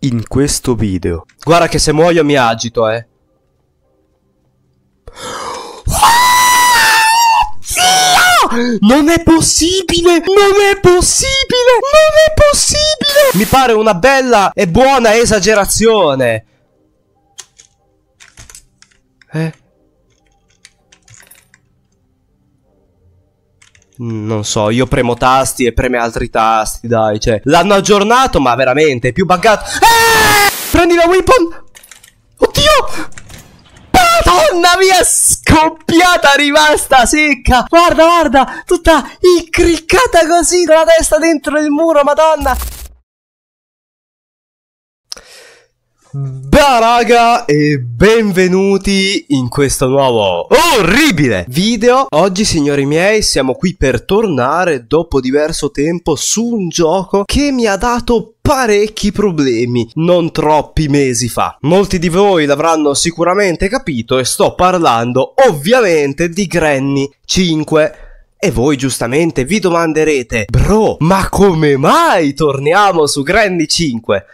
in questo video. Guarda che se muoio mi agito, eh. Zio! Non è possibile! Non è possibile! Non è possibile! Mi pare una bella e buona esagerazione. Eh? non so, io premo tasti e preme altri tasti, dai, cioè, l'hanno aggiornato, ma veramente, è più buggato. Eh! Prendi la weapon! Oddio! Madonna mia, scoppiata rimasta secca! Guarda, guarda, tutta incriccata così, con la testa dentro il muro, madonna! Bella raga e benvenuti in questo nuovo orribile video Oggi signori miei siamo qui per tornare dopo diverso tempo su un gioco che mi ha dato parecchi problemi non troppi mesi fa. Molti di voi l'avranno sicuramente capito e sto parlando ovviamente di Granny 5 e voi giustamente vi domanderete, bro, ma come mai torniamo su Granny 5?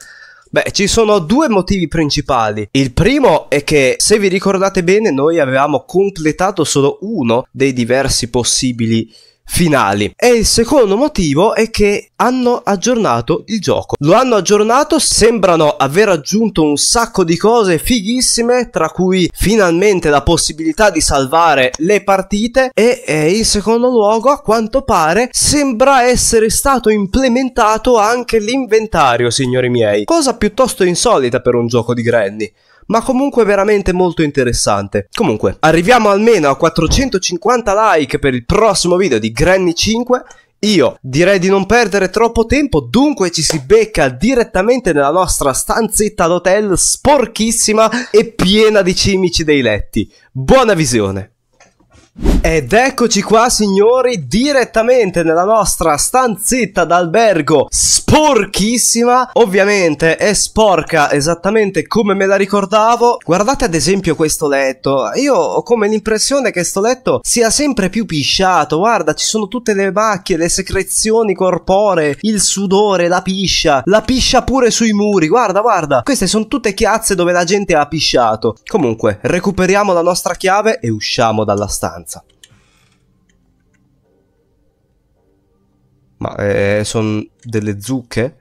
Beh, ci sono due motivi principali. Il primo è che, se vi ricordate bene, noi avevamo completato solo uno dei diversi possibili finali. E il secondo motivo è che hanno aggiornato il gioco. Lo hanno aggiornato, sembrano aver aggiunto un sacco di cose fighissime, tra cui finalmente la possibilità di salvare le partite e eh, in secondo luogo, a quanto pare, sembra essere stato implementato anche l'inventario, signori miei. Cosa piuttosto insolita per un gioco di Granny ma comunque veramente molto interessante. Comunque, arriviamo almeno a 450 like per il prossimo video di Granny 5. Io direi di non perdere troppo tempo, dunque ci si becca direttamente nella nostra stanzetta d'hotel sporchissima e piena di cimici dei letti. Buona visione! Ed eccoci qua signori direttamente nella nostra stanzetta d'albergo sporchissima Ovviamente è sporca esattamente come me la ricordavo Guardate ad esempio questo letto Io ho come l'impressione che questo letto sia sempre più pisciato Guarda ci sono tutte le macchie, le secrezioni corporee, il sudore, la piscia La piscia pure sui muri, guarda guarda Queste sono tutte chiazze dove la gente ha pisciato Comunque recuperiamo la nostra chiave e usciamo dalla stanza abbastanza. Ma eh, sono delle zucche?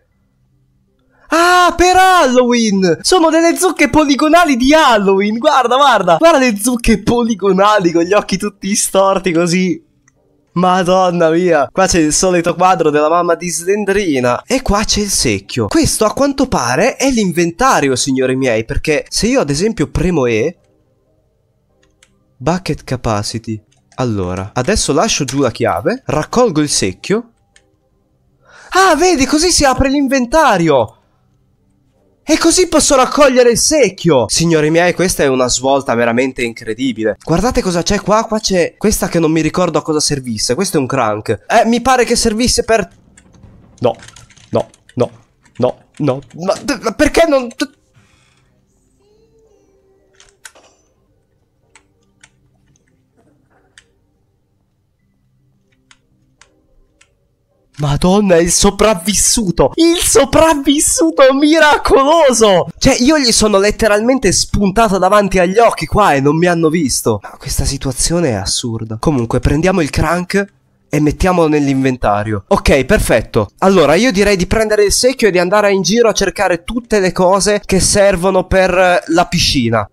Ah, per Halloween! Sono delle zucche poligonali di Halloween! Guarda, guarda! Guarda le zucche poligonali con gli occhi tutti storti così! Madonna mia, qua c'è il solito quadro della mamma di Slendrina e qua c'è il secchio. Questo a quanto pare è l'inventario, signori miei, perché se io ad esempio premo E, Bucket capacity. Allora, adesso lascio giù la chiave, raccolgo il secchio. Ah, vedi, così si apre l'inventario! E così posso raccogliere il secchio! Signori miei, questa è una svolta veramente incredibile. Guardate cosa c'è qua, qua c'è questa che non mi ricordo a cosa servisse. Questo è un crank. Eh, mi pare che servisse per... No, no, no, no, no. Ma perché non... Madonna, il sopravvissuto! Il sopravvissuto miracoloso! Cioè, io gli sono letteralmente spuntato davanti agli occhi qua e non mi hanno visto. Ma questa situazione è assurda. Comunque, prendiamo il crank e mettiamolo nell'inventario. Ok, perfetto. Allora, io direi di prendere il secchio e di andare in giro a cercare tutte le cose che servono per eh, la piscina.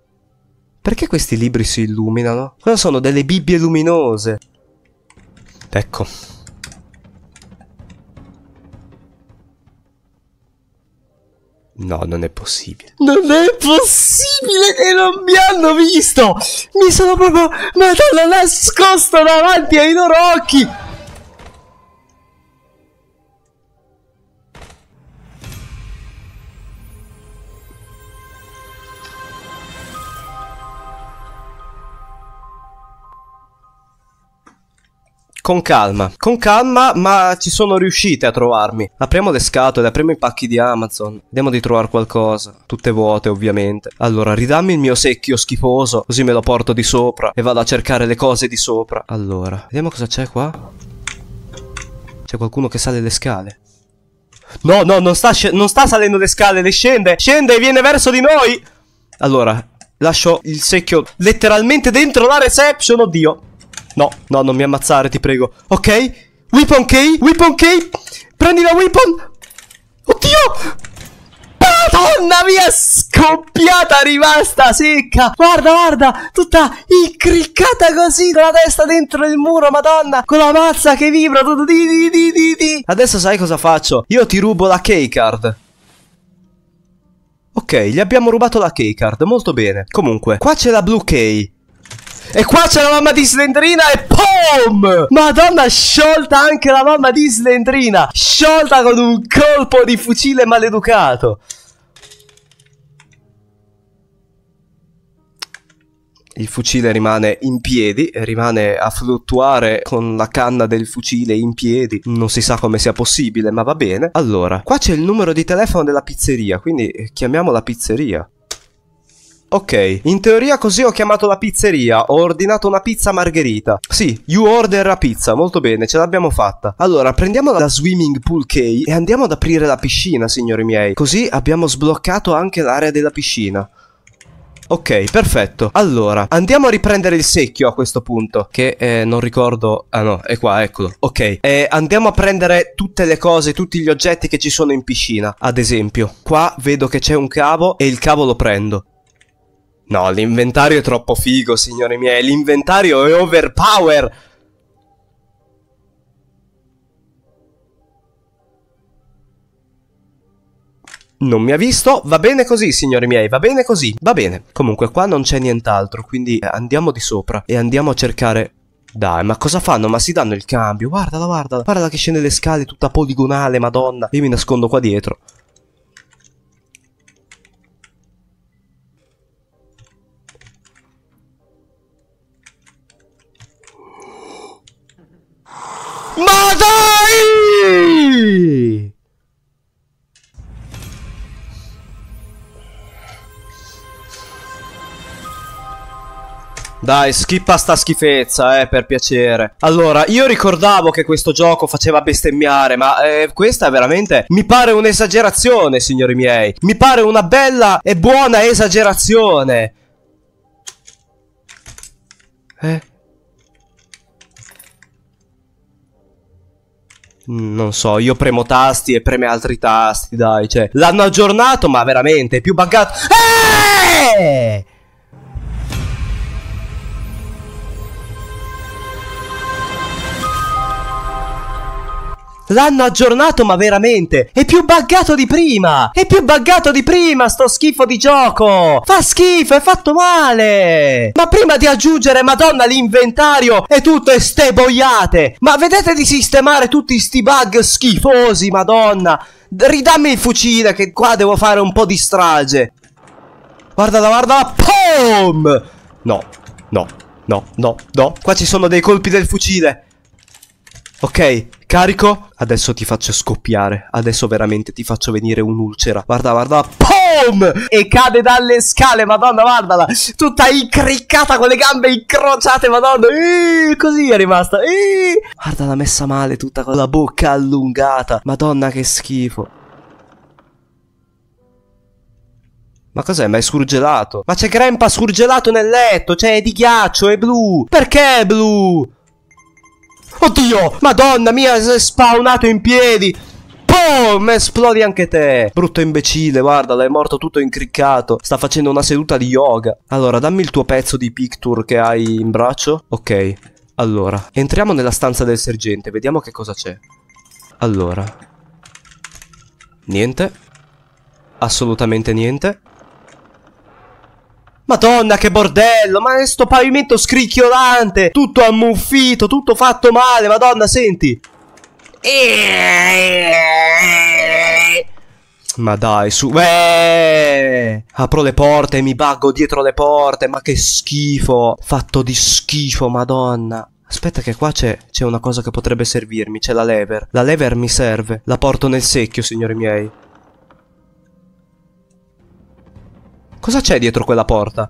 Perché questi libri si illuminano? Quello sono delle Bibbie luminose? Ecco. No, non è possibile. Non è possibile che non mi hanno visto! Mi sono proprio... Madonna, nascosto davanti ai loro occhi! Con calma, con calma, ma ci sono riuscite a trovarmi. Apriamo le scatole, apriamo i pacchi di Amazon. Vediamo di trovare qualcosa. Tutte vuote, ovviamente. Allora, ridammi il mio secchio schifoso, così me lo porto di sopra e vado a cercare le cose di sopra. Allora, vediamo cosa c'è qua. C'è qualcuno che sale le scale. No, no, non sta, non sta salendo le scale, le scende. Scende e viene verso di noi. Allora, lascio il secchio letteralmente dentro la reception, oddio. No, no, non mi ammazzare, ti prego. Ok? Weapon K? Weapon K? Prendi la weapon! Oddio! Madonna mia scoppiata rimasta secca Guarda guarda tutta incriccata così con la testa dentro il muro madonna Con la mazza che vibra di di di di di Adesso sai cosa faccio Io ti rubo la keycard Ok gli abbiamo rubato la keycard molto bene Comunque qua c'è la blue key e qua c'è la mamma di Slendrina e POM! Madonna, sciolta anche la mamma di Slendrina! Sciolta con un colpo di fucile maleducato! Il fucile rimane in piedi, rimane a fluttuare con la canna del fucile in piedi. Non si sa come sia possibile, ma va bene. Allora, qua c'è il numero di telefono della pizzeria, quindi eh, chiamiamo la pizzeria. Ok, in teoria così ho chiamato la pizzeria, ho ordinato una pizza margherita. Sì, you order la pizza, molto bene, ce l'abbiamo fatta. Allora, prendiamo la swimming pool key e andiamo ad aprire la piscina, signori miei. Così abbiamo sbloccato anche l'area della piscina. Ok, perfetto. Allora, andiamo a riprendere il secchio a questo punto. Che eh, non ricordo. Ah no, è qua, eccolo. Ok, e eh, andiamo a prendere tutte le cose, tutti gli oggetti che ci sono in piscina. Ad esempio, qua vedo che c'è un cavo e il cavo lo prendo. No, l'inventario è troppo figo, signori miei. L'inventario è overpower. Non mi ha visto, va bene così signori miei, va bene così, va bene. Comunque qua non c'è nient'altro, quindi eh, andiamo di sopra e andiamo a cercare dai, ma cosa fanno? Ma si danno il cambio. Guardala, guardala. Guardala che scende le scale tutta poligonale, madonna. Io mi nascondo qua dietro. dai! Dai, schippa sta schifezza, eh, per piacere. Allora, io ricordavo che questo gioco faceva bestemmiare, ma eh, questa è veramente... Mi pare un'esagerazione, signori miei. Mi pare una bella e buona esagerazione. Eh? non so, io premo tasti e preme altri tasti, dai, cioè, l'hanno aggiornato, ma veramente è più buggato. Eh! L'hanno aggiornato ma veramente È più buggato di prima È più buggato di prima sto schifo di gioco Fa schifo, è fatto male Ma prima di aggiungere madonna l'inventario E tutto e ste boiate Ma vedete di sistemare tutti sti bug schifosi madonna Ridammi il fucile che qua devo fare un po' di strage Guardala, guardala POM No, no, no, no, no Qua ci sono dei colpi del fucile Ok, carico. Adesso ti faccio scoppiare. Adesso veramente ti faccio venire un'ulcera. Guarda, guarda. POM! E cade dalle scale, madonna, guardala. Tutta incriccata con le gambe incrociate, madonna. Eeeh, così è rimasta. Eeeh. Guardala messa male, tutta con la bocca allungata. Madonna, che schifo. Ma cos'è? Ma è scurgelato. Ma c'è Grempa surgelato nel letto. Cioè, è di ghiaccio, è blu. Perché è blu? Oddio, madonna mia, si è spawnato in piedi. Boom! Esplodi anche te. Brutto imbecille, guarda, l'hai morto tutto incriccato. Sta facendo una seduta di yoga. Allora, dammi il tuo pezzo di picture che hai in braccio. Ok. Allora, entriamo nella stanza del sergente, vediamo che cosa c'è. Allora. Niente. Assolutamente niente. Madonna che bordello, ma è sto pavimento scricchiolante, tutto ammuffito, tutto fatto male, madonna senti. Ma dai, su. Beh! Apro le porte e mi baggo dietro le porte. Ma che schifo! Fatto di schifo, madonna. Aspetta che qua c'è, una cosa che potrebbe servirmi, c'è la lever. La lever mi serve, la porto nel secchio, signori miei. Cosa c'è dietro quella porta?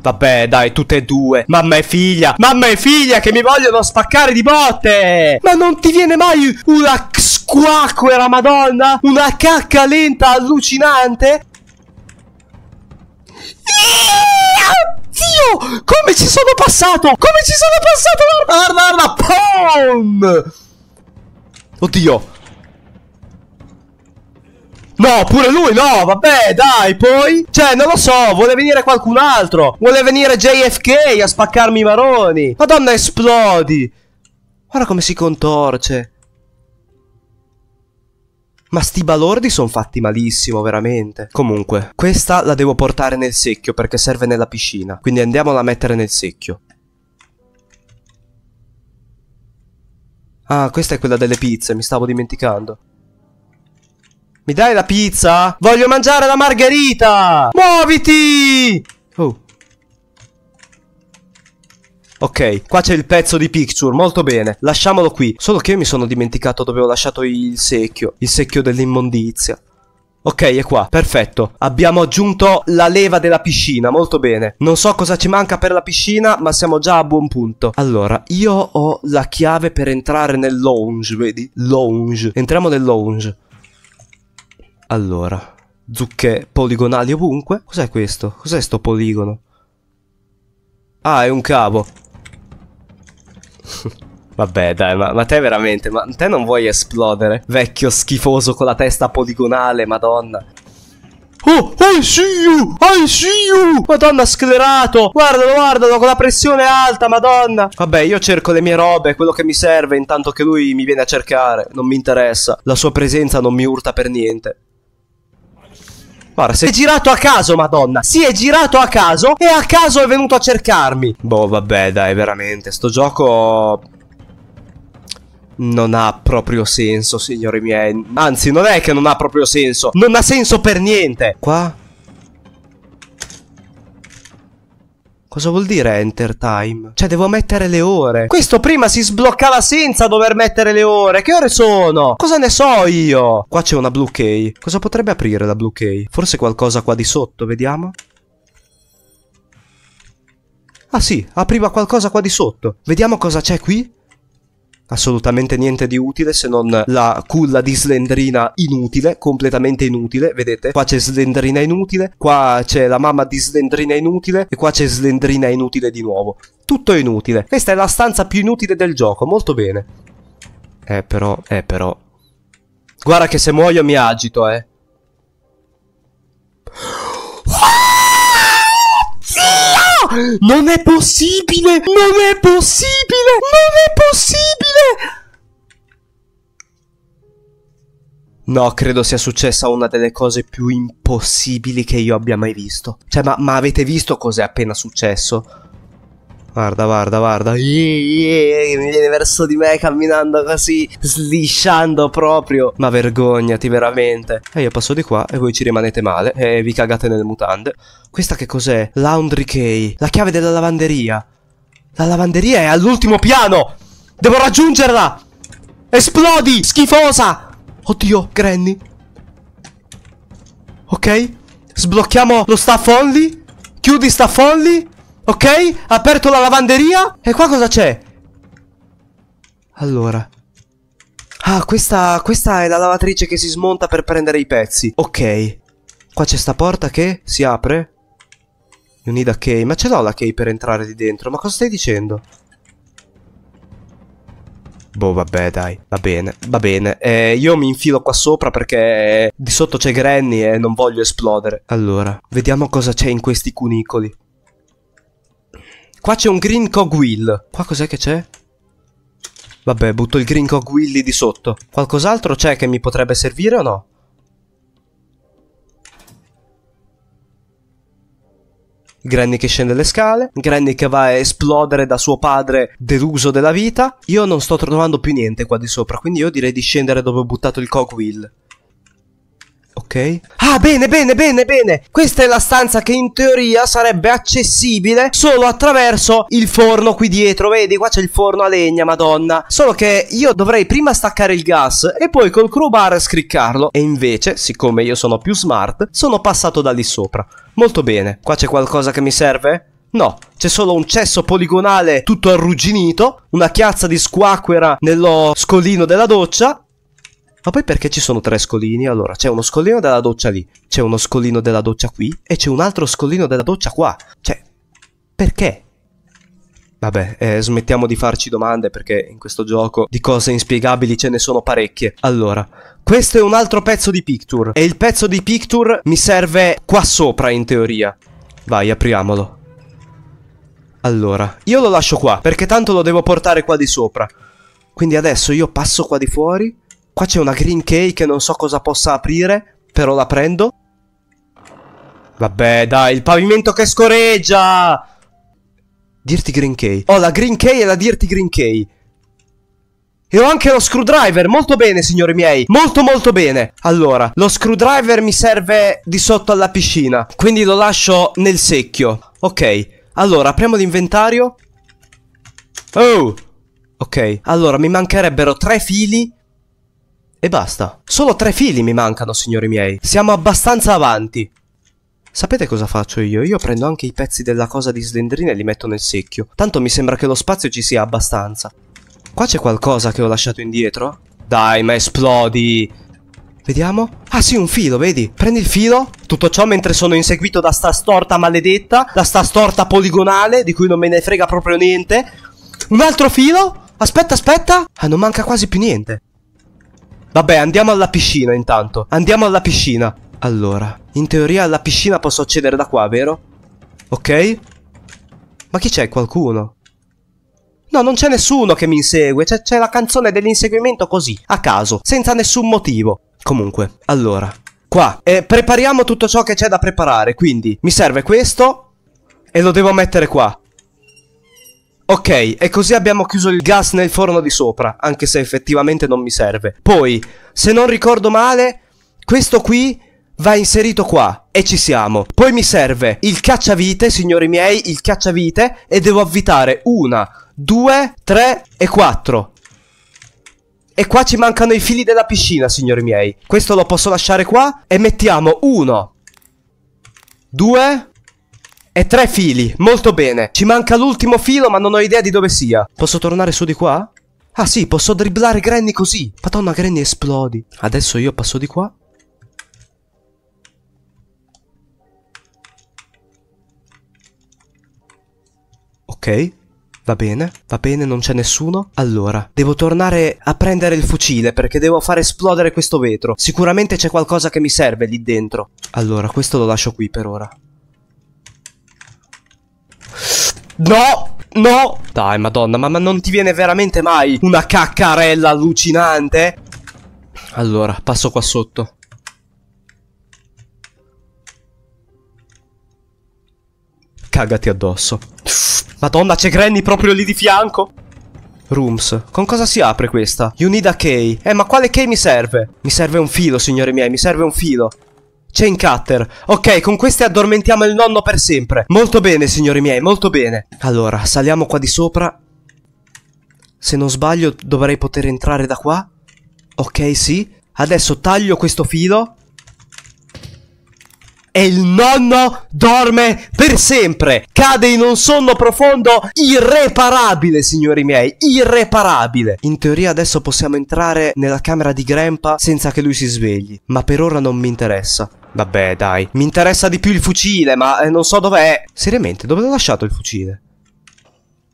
Vabbè, dai, tutte e due. Mamma e figlia, mamma e figlia che mi vogliono spaccare di botte. Ma non ti viene mai una squacquera, madonna? Una cacca lenta allucinante? Oddio! come ci sono passato? Come ci sono passato? Guarda, guarda, pom! Oddio, No, pure lui no, vabbè, dai, poi Cioè, non lo so, vuole venire qualcun altro Vuole venire JFK a spaccarmi i maroni Madonna, esplodi Guarda come si contorce ma sti balordi sono fatti malissimo, veramente. Comunque, questa la devo portare nel secchio perché serve nella piscina. Quindi andiamola a mettere nel secchio. Ah, questa è quella delle pizze, mi stavo dimenticando. Mi dai la pizza? Voglio mangiare la margherita! Muoviti! Oh. Ok, qua c'è il pezzo di picture, molto bene. Lasciamolo qui. Solo che io mi sono dimenticato dove ho lasciato il secchio. Il secchio dell'immondizia. Ok, è qua, perfetto. Abbiamo aggiunto la leva della piscina, molto bene. Non so cosa ci manca per la piscina, ma siamo già a buon punto. Allora, io ho la chiave per entrare nel lounge, vedi? Lounge. Entriamo nel lounge. Allora, zucche poligonali ovunque. Cos'è questo? Cos'è sto poligono? Ah, è un cavo. Vabbè dai, ma, ma, te veramente, ma te non vuoi esplodere? Vecchio schifoso con la testa poligonale, madonna. Oh, I see you, I see you Madonna, sclerato Guardalo, guardalo, con la pressione alta, madonna Vabbè, io cerco le mie robe, quello che mi serve Intanto che lui mi viene a cercare Non mi interessa, la sua presenza non mi urta per niente Guarda, si è girato a caso, madonna. Si è girato a caso e a caso è venuto a cercarmi. Boh, vabbè, dai, veramente. Sto gioco... Non ha proprio senso, signori miei. Anzi, non è che non ha proprio senso. Non ha senso per niente. Qua Cosa vuol dire enter time? Cioè devo mettere le ore. Questo prima si sbloccava senza dover mettere le ore. Che ore sono? Cosa ne so io? Qua c'è una blue key. Cosa potrebbe aprire la blue key? Forse qualcosa qua di sotto, vediamo. Ah sì, apriva qualcosa qua di sotto. Vediamo cosa c'è qui assolutamente niente di utile se non la culla di Slendrina inutile, completamente inutile, vedete? Qua c'è Slendrina inutile, qua c'è la mamma di Slendrina inutile e qua c'è Slendrina inutile di nuovo. Tutto inutile. Questa è la stanza più inutile del gioco, molto bene. Eh però, eh però. Guarda che se muoio mi agito, eh. Non è possibile! Non è possibile! Non è possibile! No, credo sia successa una delle cose più impossibili che io abbia mai visto. Cioè, ma, ma avete visto cos'è appena successo? Guarda, guarda, guarda. Yeee, yeah, mi viene verso di me camminando così, slisciando proprio. Ma vergognati, veramente. E io passo di qua e voi ci rimanete male e vi cagate nelle mutande. Questa che cos'è? Laundry key. La chiave della lavanderia. La lavanderia è all'ultimo piano. Devo raggiungerla. Esplodi, schifosa. Oddio, Granny. Ok. Sblocchiamo lo staff only. Chiudi staff only. Ok? Aperto la lavanderia. E qua cosa c'è? Allora. Ah, questa, questa è la lavatrice che si smonta per prendere i pezzi. Ok. Qua c'è sta porta che si apre. You need a key. Ma ce l'ho la key per entrare di dentro. Ma cosa stai dicendo? Boh, vabbè, dai. Va bene, va bene. Eh, io mi infilo qua sopra perché di sotto c'è Granny e non voglio esplodere. Allora, vediamo cosa c'è in questi cunicoli. Qua c'è un green cogwheel. Qua cos'è che c'è? Vabbè, butto il green cogwheel lì di sotto. Qualcos'altro c'è che mi potrebbe servire o no? Granny che scende le scale, Granny che va a esplodere da suo padre deluso della vita. Io non sto trovando più niente qua di sopra, quindi io direi di scendere dove ho buttato il cogwheel. Ok. Ah, bene, bene, bene, bene. Questa è la stanza che in teoria sarebbe accessibile solo attraverso il forno qui dietro. Vedi, qua c'è il forno a legna, madonna. Solo che io dovrei prima staccare il gas e poi col crowbar scriccarlo. E invece, siccome io sono più smart, sono passato da lì sopra. Molto bene. Qua c'è qualcosa che mi serve? No, c'è solo un cesso poligonale tutto arrugginito, una chiazza di squacquera nello scolino della doccia ma poi perché ci sono tre scolini? Allora, c'è uno scolino della doccia lì, c'è uno scolino della doccia qui e c'è un altro scolino della doccia qua. Cioè, perché? Vabbè, eh, smettiamo di farci domande perché in questo gioco di cose inspiegabili ce ne sono parecchie. Allora, questo è un altro pezzo di picture e il pezzo di picture mi serve qua sopra in teoria. Vai, apriamolo. Allora, io lo lascio qua perché tanto lo devo portare qua di sopra. Quindi adesso io passo qua di fuori Qua c'è una green key che non so cosa possa aprire, però la prendo. Vabbè, dai, il pavimento che scoreggia! Dirty Green Key. Ho oh, la Green Key e la Dirty Green Key. E ho anche lo screwdriver, molto bene signori miei, molto molto bene Allora, lo screwdriver mi serve di sotto alla piscina, quindi lo lascio nel secchio Ok, allora apriamo l'inventario Oh, ok, allora mi mancherebbero tre fili e basta. Solo tre fili mi mancano, signori miei. Siamo abbastanza avanti. Sapete cosa faccio io? Io prendo anche i pezzi della cosa di slendrina e li metto nel secchio. Tanto mi sembra che lo spazio ci sia abbastanza. Qua c'è qualcosa che ho lasciato indietro? Dai, ma esplodi! Vediamo. Ah sì, un filo, vedi? Prendi il filo. Tutto ciò mentre sono inseguito da sta storta maledetta, da sta storta poligonale, di cui non me ne frega proprio niente. Un altro filo? Aspetta, aspetta. Ah, non manca quasi più niente. Vabbè, andiamo alla piscina intanto. Andiamo alla piscina. Allora, in teoria alla piscina posso accedere da qua, vero? Ok? Ma chi c'è? Qualcuno? No, non c'è nessuno che mi insegue. C'è, la canzone dell'inseguimento così, a caso, senza nessun motivo. Comunque, allora, qua. E prepariamo tutto ciò che c'è da preparare. Quindi, mi serve questo e lo devo mettere qua. Ok, e così abbiamo chiuso il gas nel forno di sopra, anche se effettivamente non mi serve. Poi, se non ricordo male, questo qui va inserito qua e ci siamo. Poi mi serve il cacciavite, signori miei, il cacciavite e devo avvitare una, due, tre e quattro. E qua ci mancano i fili della piscina, signori miei. Questo lo posso lasciare qua e mettiamo uno, due, e tre fili, molto bene. Ci manca l'ultimo filo ma non ho idea di dove sia. Posso tornare su di qua? Ah sì, posso dribblare Granny così. Madonna, Granny esplodi. Adesso io passo di qua. Ok, va bene, va bene, non c'è nessuno. Allora, devo tornare a prendere il fucile perché devo far esplodere questo vetro. Sicuramente c'è qualcosa che mi serve lì dentro. Allora, questo lo lascio qui per ora. No! No! Dai, madonna, ma, ma non ti viene veramente mai una caccarella allucinante? Allora, passo qua sotto. Cagati addosso. Madonna, c'è Granny proprio lì di fianco. Rooms. Con cosa si apre questa? You need a key. Eh, ma quale key mi serve? Mi serve un filo, signori miei, mi serve un filo. Chain cutter. Ok, con queste addormentiamo il nonno per sempre. Molto bene, signori miei, molto bene. Allora, saliamo qua di sopra. Se non sbaglio dovrei poter entrare da qua. Ok, sì. Adesso taglio questo filo. E il nonno dorme per sempre. Cade in un sonno profondo irreparabile, signori miei. Irreparabile. In teoria adesso possiamo entrare nella camera di Grandpa senza che lui si svegli. Ma per ora non mi interessa. Vabbè, dai. Mi interessa di più il fucile, ma eh, non so dov'è. Seriamente, dove l'ho lasciato il fucile?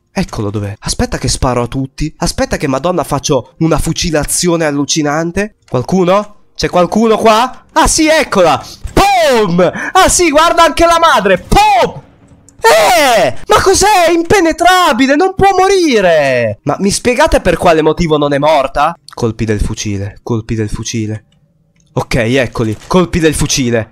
Eccolo dov'è. Aspetta che sparo a tutti. Aspetta che madonna faccio una fucilazione allucinante. Qualcuno? C'è qualcuno qua? Ah sì, eccola! POM! Ah sì, guarda anche la madre! POM! Eh! Ma cos'è? Impenetrabile! Non può morire! Ma mi spiegate per quale motivo non è morta? Colpi del fucile, colpi del fucile. Ok, eccoli. Colpi del fucile.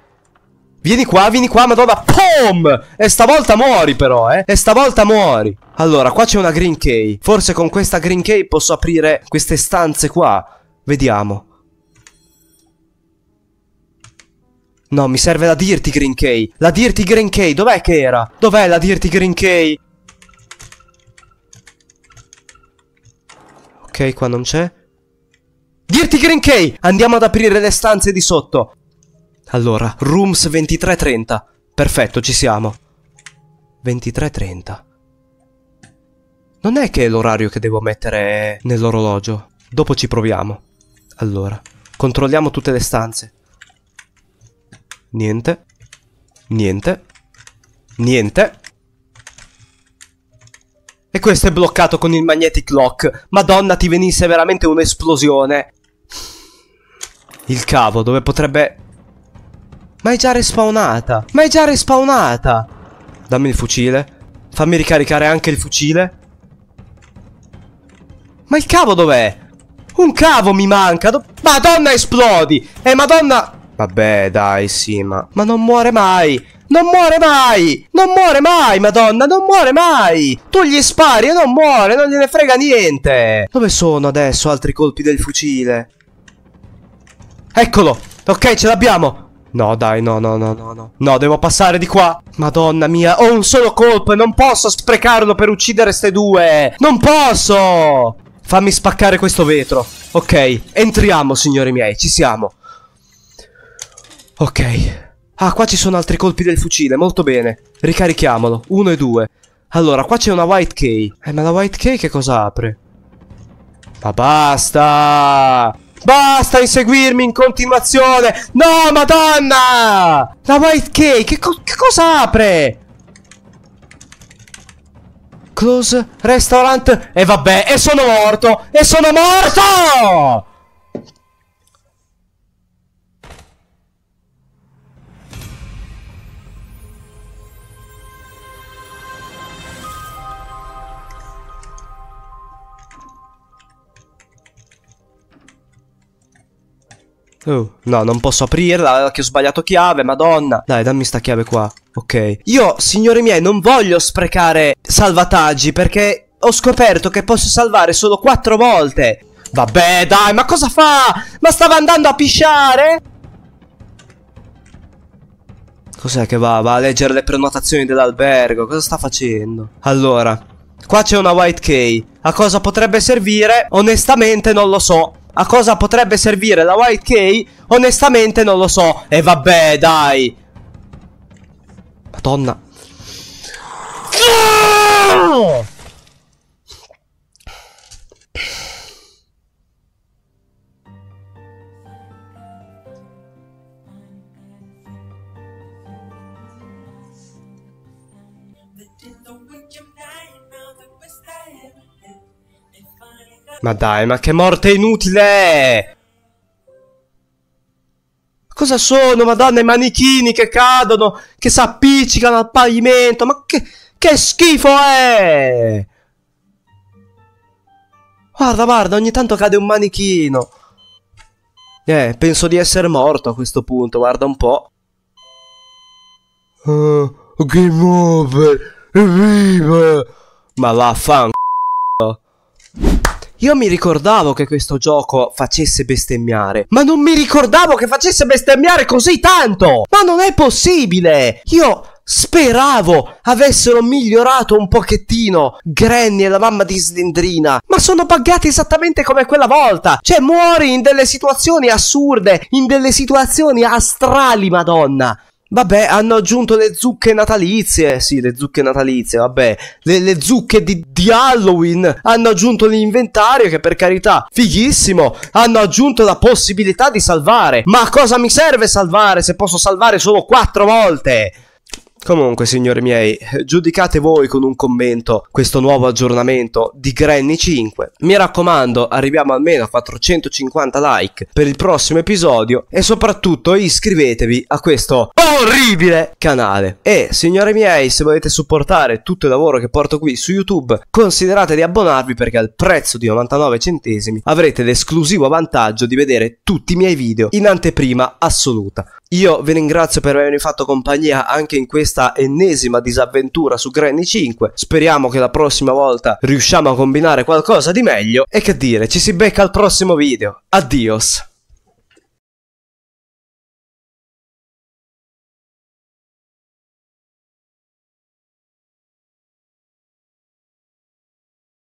Vieni qua, vieni qua, madonna. POM! E stavolta muori però, eh. E stavolta muori. Allora, qua c'è una green key. Forse con questa green key posso aprire queste stanze qua. Vediamo. No, mi serve la Dirty Green Key. La Dirty Green Key, dov'è che era? Dov'è la Dirty Green Key? Ok, qua non c'è. Dirty Green K, andiamo ad aprire le stanze di sotto. Allora, rooms 2330. Perfetto, ci siamo. 23.30. Non è che è l'orario che devo mettere nell'orologio. Dopo ci proviamo. Allora, controlliamo tutte le stanze. Niente. Niente. Niente. E questo è bloccato con il magnetic lock. Madonna, ti venisse veramente un'esplosione il cavo dove potrebbe... Ma è già respawnata! Ma è già respawnata! Dammi il fucile. Fammi ricaricare anche il fucile. Ma il cavo dov'è? Un cavo mi manca! Do madonna esplodi! E madonna... Vabbè, dai, sì, ma... Ma non muore mai! Non muore mai! Non muore mai, madonna! Non muore mai! Tu gli spari e non muore! Non gliene frega niente! Dove sono adesso altri colpi del fucile? Eccolo! Ok, ce l'abbiamo! No, dai, no, no, no, no, no. No, devo passare di qua. Madonna mia, ho un solo colpo e non posso sprecarlo per uccidere ste due. Non posso! Fammi spaccare questo vetro. Ok, entriamo, signori miei, ci siamo. Ok. Ah, qua ci sono altri colpi del fucile, molto bene. Ricarichiamolo, uno e due. Allora, qua c'è una White key. Eh, ma la White key che cosa apre? Ma basta! Basta inseguirmi in continuazione. No, madonna! La white cake, che, co che cosa apre? Close restaurant. E vabbè, e sono morto. E sono morto! Oh, no, non posso aprirla, che ho sbagliato chiave, madonna. Dai, dammi sta chiave qua. Ok. Io, signori miei, non voglio sprecare salvataggi perché ho scoperto che posso salvare solo quattro volte. Vabbè, dai, ma cosa fa? Ma stava andando a pisciare? Cos'è che va? Va a leggere le prenotazioni dell'albergo. Cosa sta facendo? Allora, qua c'è una white key. A cosa potrebbe servire? Onestamente non lo so. A cosa potrebbe servire la white K? Onestamente non lo so. E vabbè, dai. Madonna. Ma dai, ma che morte inutile! Cosa sono, madonna, i manichini che cadono, che s'appiccicano al pavimento, ma che, che schifo è! Guarda, guarda, ogni tanto cade un manichino. Eh, penso di essere morto a questo punto, guarda un po'. Uh, eh, game over, evviva! Ma vaffanculo. Io mi ricordavo che questo gioco facesse bestemmiare, ma non mi ricordavo che facesse bestemmiare così tanto! Ma non è possibile! Io Speravo avessero migliorato un pochettino Granny e la mamma di Slendrina, ma sono buggati esattamente come quella volta. Cioè, muori in delle situazioni assurde, in delle situazioni astrali, madonna. Vabbè, hanno aggiunto le zucche natalizie. Sì, le zucche natalizie, vabbè. Le, le zucche di, di, Halloween. Hanno aggiunto l'inventario, che per carità, fighissimo. Hanno aggiunto la possibilità di salvare. Ma cosa mi serve salvare se posso salvare solo quattro volte? Comunque, signori miei, giudicate voi con un commento questo nuovo aggiornamento di Granny 5. Mi raccomando, arriviamo almeno a 450 like per il prossimo episodio e soprattutto iscrivetevi a questo orribile canale. E, signori miei, se volete supportare tutto il lavoro che porto qui su YouTube, considerate di abbonarvi perché al prezzo di 99 centesimi avrete l'esclusivo vantaggio di vedere tutti i miei video in anteprima assoluta. Io vi ringrazio per avermi fatto compagnia anche in questo questa ennesima disavventura su Granny 5. Speriamo che la prossima volta riusciamo a combinare qualcosa di meglio. E che dire, ci si becca al prossimo video. Adios!